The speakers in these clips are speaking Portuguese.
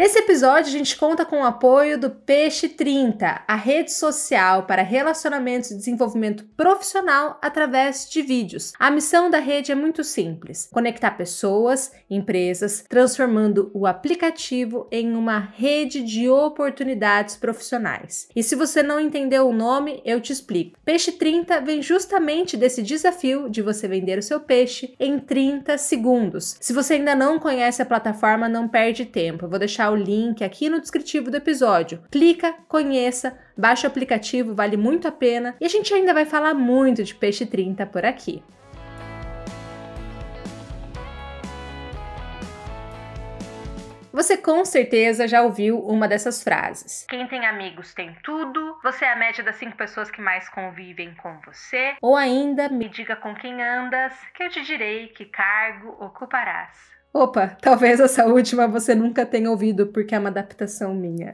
Nesse episódio, a gente conta com o apoio do Peixe 30, a rede social para relacionamentos e desenvolvimento profissional através de vídeos. A missão da rede é muito simples: conectar pessoas, empresas, transformando o aplicativo em uma rede de oportunidades profissionais. E se você não entendeu o nome, eu te explico. Peixe 30 vem justamente desse desafio de você vender o seu peixe em 30 segundos. Se você ainda não conhece a plataforma, não perde tempo. Eu vou deixar o link aqui no descritivo do episódio. Clica, conheça, baixa o aplicativo, vale muito a pena. E a gente ainda vai falar muito de peixe 30 por aqui. Você com certeza já ouviu uma dessas frases. Quem tem amigos tem tudo, você é a média das cinco pessoas que mais convivem com você. Ou ainda, me diga com quem andas, que eu te direi que cargo ocuparás. Opa, talvez essa última você nunca tenha ouvido porque é uma adaptação minha.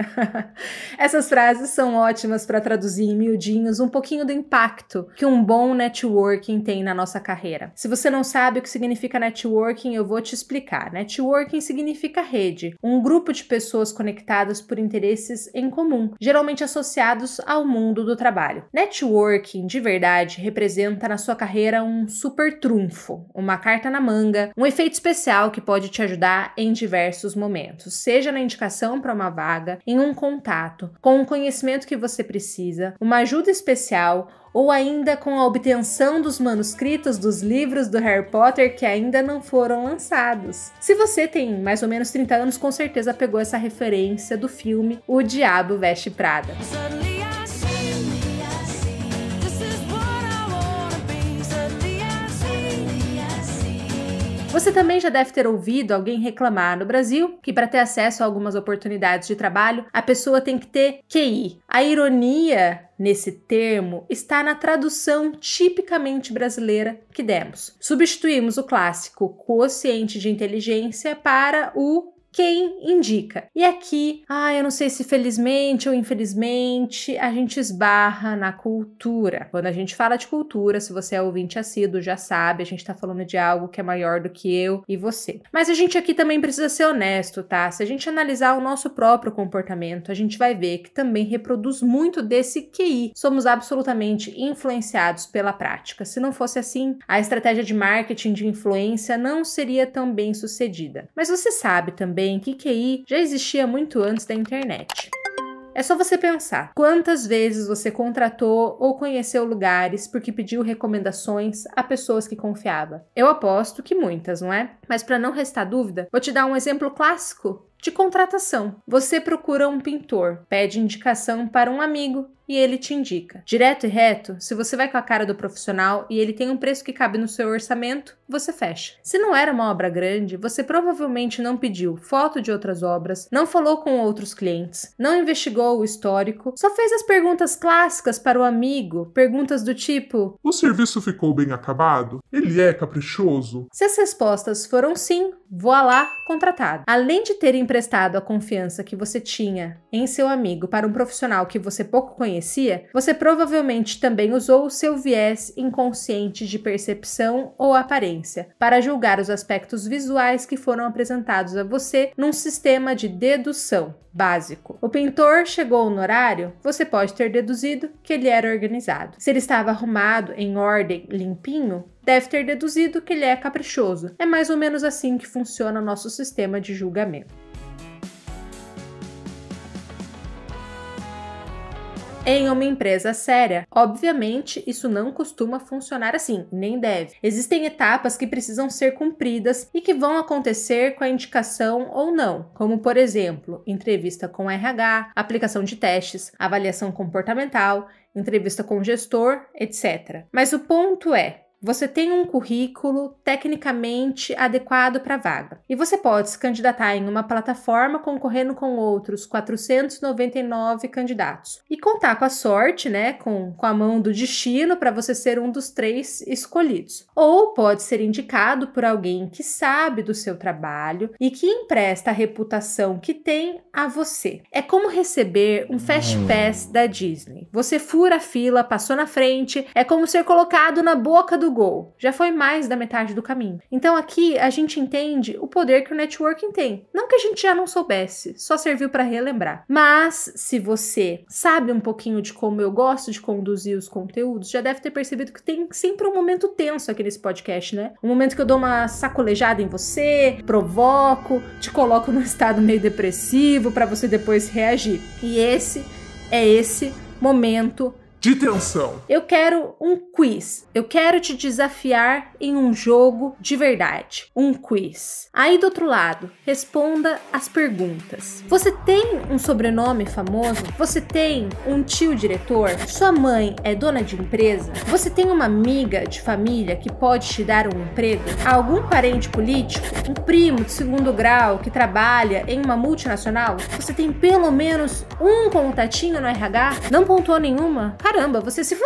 Essas frases são ótimas para traduzir em miudinhos um pouquinho do impacto que um bom networking tem na nossa carreira. Se você não sabe o que significa networking, eu vou te explicar. Networking significa rede, um grupo de pessoas conectadas por interesses em comum, geralmente associados ao mundo do trabalho. Networking, de verdade, representa na sua carreira um super trunfo, uma carta na manga, um efeito especial que pode te ajudar em diversos momentos, seja na indicação para uma vaga, em um contato, com o um conhecimento que você precisa, uma ajuda especial ou ainda com a obtenção dos manuscritos dos livros do Harry Potter que ainda não foram lançados. Se você tem mais ou menos 30 anos, com certeza pegou essa referência do filme O Diabo Veste Prada. Você também já deve ter ouvido alguém reclamar no Brasil que para ter acesso a algumas oportunidades de trabalho, a pessoa tem que ter QI. A ironia nesse termo está na tradução tipicamente brasileira que demos. Substituímos o clássico quociente de inteligência para o quem indica. E aqui, ah, eu não sei se felizmente ou infelizmente, a gente esbarra na cultura. Quando a gente fala de cultura, se você é ouvinte assíduo, já sabe, a gente tá falando de algo que é maior do que eu e você. Mas a gente aqui também precisa ser honesto, tá? Se a gente analisar o nosso próprio comportamento, a gente vai ver que também reproduz muito desse QI. Somos absolutamente influenciados pela prática. Se não fosse assim, a estratégia de marketing de influência não seria tão bem sucedida. Mas você sabe também também que já existia muito antes da internet. É só você pensar quantas vezes você contratou ou conheceu lugares porque pediu recomendações a pessoas que confiava. Eu aposto que muitas, não é? Mas para não restar dúvida, vou te dar um exemplo clássico de contratação. Você procura um pintor, pede indicação para um amigo e ele te indica. Direto e reto, se você vai com a cara do profissional e ele tem um preço que cabe no seu orçamento, você fecha. Se não era uma obra grande, você provavelmente não pediu foto de outras obras, não falou com outros clientes, não investigou o histórico, só fez as perguntas clássicas para o amigo, perguntas do tipo: O serviço ficou bem acabado? Ele é caprichoso? Se as respostas foram sim, voilá, contratado. Além de terem emprestado a confiança que você tinha em seu amigo para um profissional que você pouco conhecia, você provavelmente também usou o seu viés inconsciente de percepção ou aparência para julgar os aspectos visuais que foram apresentados a você num sistema de dedução básico. O pintor chegou no horário, você pode ter deduzido que ele era organizado. Se ele estava arrumado, em ordem, limpinho, deve ter deduzido que ele é caprichoso. É mais ou menos assim que funciona o nosso sistema de julgamento. Em uma empresa séria, obviamente, isso não costuma funcionar assim, nem deve. Existem etapas que precisam ser cumpridas e que vão acontecer com a indicação ou não, como por exemplo, entrevista com RH, aplicação de testes, avaliação comportamental, entrevista com gestor, etc. Mas o ponto é, você tem um currículo tecnicamente adequado para a vaga e você pode se candidatar em uma plataforma concorrendo com outros 499 candidatos e contar com a sorte, né, com, com a mão do destino para você ser um dos três escolhidos. Ou pode ser indicado por alguém que sabe do seu trabalho e que empresta a reputação que tem a você. É como receber um Fast hum. Pass da Disney. Você fura a fila, passou na frente, é como ser colocado na boca do do gol, já foi mais da metade do caminho. Então aqui a gente entende o poder que o networking tem. Não que a gente já não soubesse, só serviu para relembrar. Mas se você sabe um pouquinho de como eu gosto de conduzir os conteúdos, já deve ter percebido que tem sempre um momento tenso aqui nesse podcast, né? Um momento que eu dou uma sacolejada em você, provoco, te coloco num estado meio depressivo para você depois reagir. E esse é esse momento de tensão. Eu quero um quiz. Eu quero te desafiar em um jogo de verdade. Um quiz. Aí do outro lado, responda as perguntas. Você tem um sobrenome famoso? Você tem um tio diretor? Sua mãe é dona de empresa? Você tem uma amiga de família que pode te dar um emprego? Algum parente político? Um primo de segundo grau que trabalha em uma multinacional? Você tem pelo menos um contatinho no RH? Não pontuou nenhuma? Cara, caramba, você se f...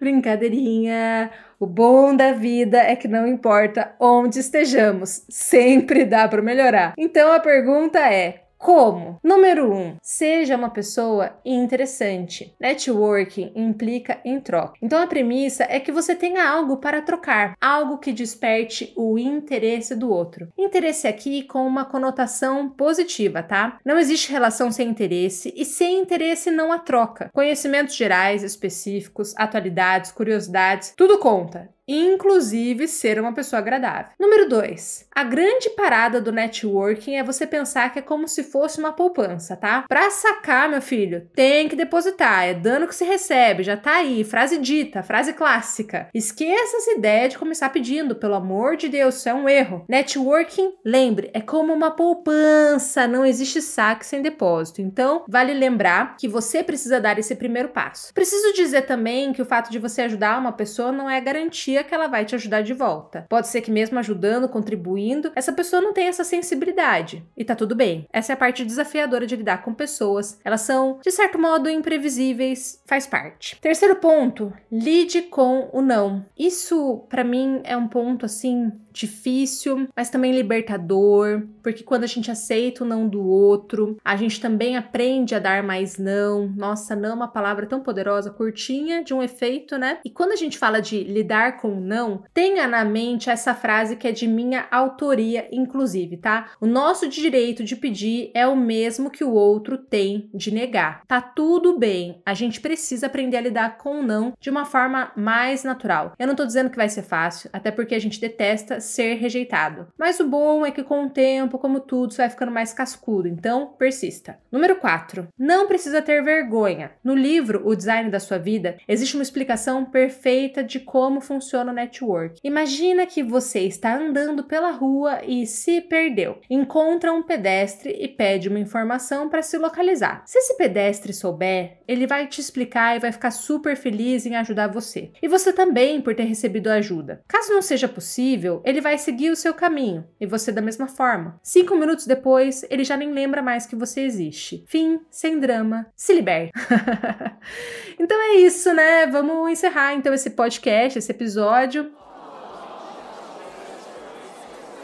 Brincadeirinha. O bom da vida é que não importa onde estejamos, sempre dá para melhorar. Então a pergunta é: como? Número 1. Um, seja uma pessoa interessante. Networking implica em troca. Então a premissa é que você tenha algo para trocar, algo que desperte o interesse do outro. Interesse aqui com uma conotação positiva, tá? Não existe relação sem interesse e sem interesse não há troca. Conhecimentos gerais, específicos, atualidades, curiosidades, tudo conta inclusive ser uma pessoa agradável. Número 2. A grande parada do networking é você pensar que é como se fosse uma poupança, tá? Pra sacar, meu filho, tem que depositar, é dano que se recebe, já tá aí, frase dita, frase clássica. Esqueça essa ideia de começar pedindo, pelo amor de Deus, isso é um erro. Networking, lembre, é como uma poupança, não existe saque sem depósito. Então, vale lembrar que você precisa dar esse primeiro passo. Preciso dizer também que o fato de você ajudar uma pessoa não é garantia que ela vai te ajudar de volta. Pode ser que mesmo ajudando, contribuindo, essa pessoa não tenha essa sensibilidade. E tá tudo bem. Essa é a parte desafiadora de lidar com pessoas. Elas são, de certo modo, imprevisíveis, faz parte. Terceiro ponto, lide com o não. Isso, para mim, é um ponto assim difícil, mas também libertador, porque quando a gente aceita o não do outro, a gente também aprende a dar mais não. Nossa, não é uma palavra tão poderosa, curtinha, de um efeito, né? E quando a gente fala de lidar com com não, tenha na mente essa frase que é de minha autoria, inclusive, tá? O nosso direito de pedir é o mesmo que o outro tem de negar. Tá tudo bem, a gente precisa aprender a lidar com não de uma forma mais natural. Eu não tô dizendo que vai ser fácil, até porque a gente detesta ser rejeitado. Mas o bom é que com o tempo, como tudo, você vai ficando mais cascudo, então persista. Número 4. Não precisa ter vergonha. No livro O Design da Sua Vida, existe uma explicação perfeita de como funciona funciona o network. Imagina que você está andando pela rua e se perdeu. Encontra um pedestre e pede uma informação para se localizar. Se esse pedestre souber, ele vai te explicar e vai ficar super feliz em ajudar você. E você também por ter recebido ajuda. Caso não seja possível, ele vai seguir o seu caminho e você da mesma forma. Cinco minutos depois, ele já nem lembra mais que você existe. Fim, sem drama, se liberte. então é isso, né? Vamos encerrar então esse podcast, esse episódio episódio.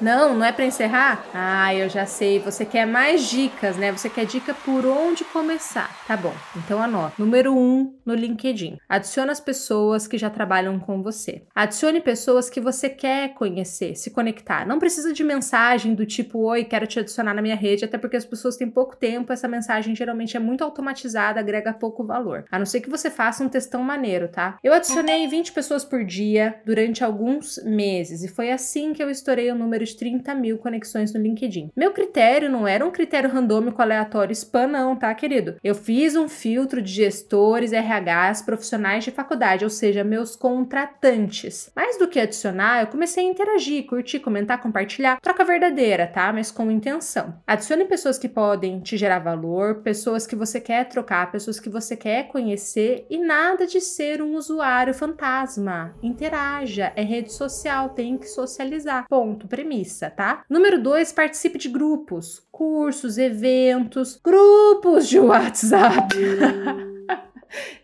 Não, não é para encerrar? Ah, eu já sei. Você quer mais dicas, né? Você quer dica por onde começar. Tá bom, então anota. Número 1 um, no LinkedIn. Adicione as pessoas que já trabalham com você. Adicione pessoas que você quer conhecer, se conectar. Não precisa de mensagem do tipo, oi, quero te adicionar na minha rede, até porque as pessoas têm pouco tempo, essa mensagem geralmente é muito automatizada, agrega pouco valor. A não ser que você faça um testão maneiro, tá? Eu adicionei 20 pessoas por dia durante alguns meses e foi assim que eu estourei o número de 30 mil conexões no LinkedIn. Meu critério não era um critério randômico aleatório spam, não, tá, querido? Eu fiz um filtro de gestores, RHs, profissionais de faculdade, ou seja, meus contratantes. Mais do que adicionar, eu comecei a interagir, curtir, comentar, compartilhar. Troca verdadeira, tá? Mas com intenção. Adicione pessoas que podem te gerar valor, pessoas que você quer trocar, pessoas que você quer conhecer e nada de ser um usuário fantasma. Interaja, é rede social, tem que socializar. Ponto, primeiro premissa, tá? Número dois, participe de grupos, cursos, eventos, grupos de WhatsApp. Hum.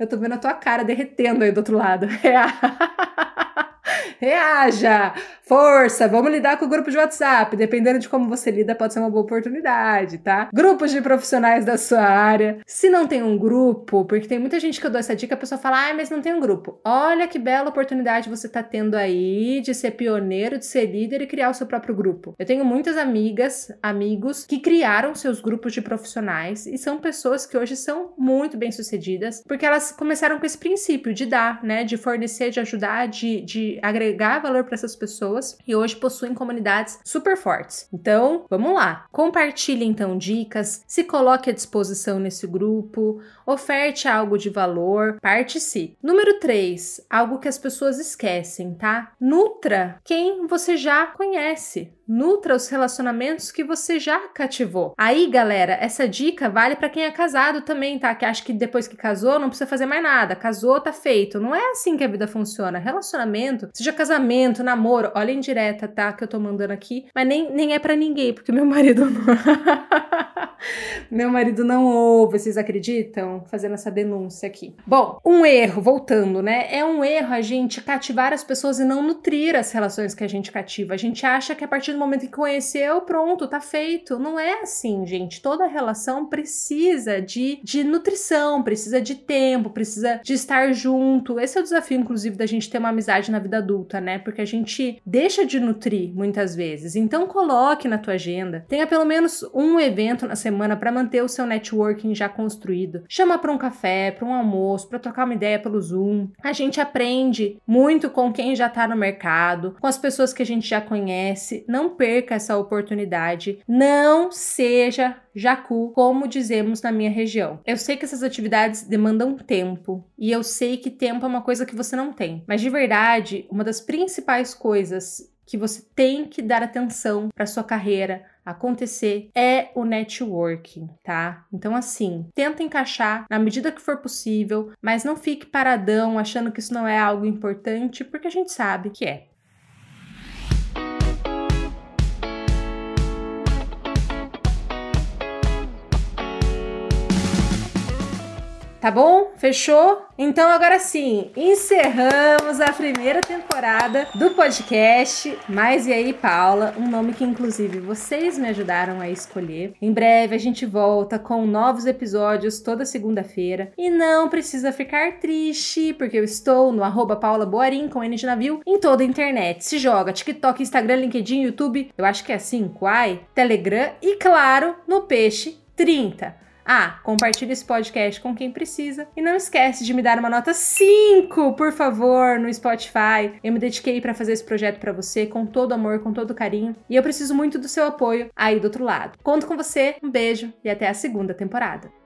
Eu tô vendo a tua cara derretendo aí do outro lado. É. reaja, força, vamos lidar com o grupo de WhatsApp. Dependendo de como você lida, pode ser uma boa oportunidade, tá? Grupos de profissionais da sua área. Se não tem um grupo, porque tem muita gente que eu dou essa dica, a pessoa fala, ah, mas não tem um grupo. Olha que bela oportunidade você tá tendo aí de ser pioneiro, de ser líder e criar o seu próprio grupo. Eu tenho muitas amigas, amigos que criaram seus grupos de profissionais e são pessoas que hoje são muito bem sucedidas porque elas começaram com esse princípio de dar, né? De fornecer, de ajudar, de, de agregar agregar valor para essas pessoas e hoje possuem comunidades super fortes. Então, vamos lá. Compartilhe então dicas, se coloque à disposição nesse grupo, oferte algo de valor, participe. Número 3, algo que as pessoas esquecem, tá? Nutra quem você já conhece. Nutra os relacionamentos que você já cativou. Aí, galera, essa dica vale para quem é casado também, tá? Que acha que depois que casou não precisa fazer mais nada. Casou, tá feito. Não é assim que a vida funciona. Relacionamento, seja casamento, namoro, olha indireta, tá? Que eu tô mandando aqui. Mas nem, nem é para ninguém, porque meu marido não. Meu marido não ouve, vocês acreditam? Fazendo essa denúncia aqui. Bom, um erro, voltando, né? É um erro a gente cativar as pessoas e não nutrir as relações que a gente cativa. A gente acha que a partir do momento que conheceu, pronto, tá feito. Não é assim, gente. Toda relação precisa de, de nutrição, precisa de tempo, precisa de estar junto. Esse é o desafio, inclusive, da gente ter uma amizade na vida adulta, né? Porque a gente deixa de nutrir muitas vezes. Então, coloque na tua agenda. Tenha pelo menos um evento na semana semana para manter o seu networking já construído. Chama para um café, para um almoço, para trocar uma ideia pelo Zoom. A gente aprende muito com quem já está no mercado, com as pessoas que a gente já conhece. Não perca essa oportunidade. Não seja jacu, como dizemos na minha região. Eu sei que essas atividades demandam tempo e eu sei que tempo é uma coisa que você não tem, mas de verdade, uma das principais coisas que você tem que dar atenção para sua carreira acontecer é o networking, tá? Então assim, tenta encaixar na medida que for possível, mas não fique paradão achando que isso não é algo importante, porque a gente sabe que é. Tá bom? Fechou? Então agora sim, encerramos a primeira temporada do podcast. Mais e aí, Paula? Um nome que inclusive vocês me ajudaram a escolher. Em breve a gente volta com novos episódios toda segunda-feira. E não precisa ficar triste, porque eu estou no arroba Paula Boarim com N de navio em toda a internet. Se joga TikTok, Instagram, LinkedIn, YouTube, eu acho que é assim, Quai, Telegram e claro, no Peixe 30. Ah, compartilhe esse podcast com quem precisa e não esquece de me dar uma nota 5, por favor, no Spotify. Eu me dediquei para fazer esse projeto para você com todo amor, com todo carinho, e eu preciso muito do seu apoio aí do outro lado. Conto com você, um beijo e até a segunda temporada.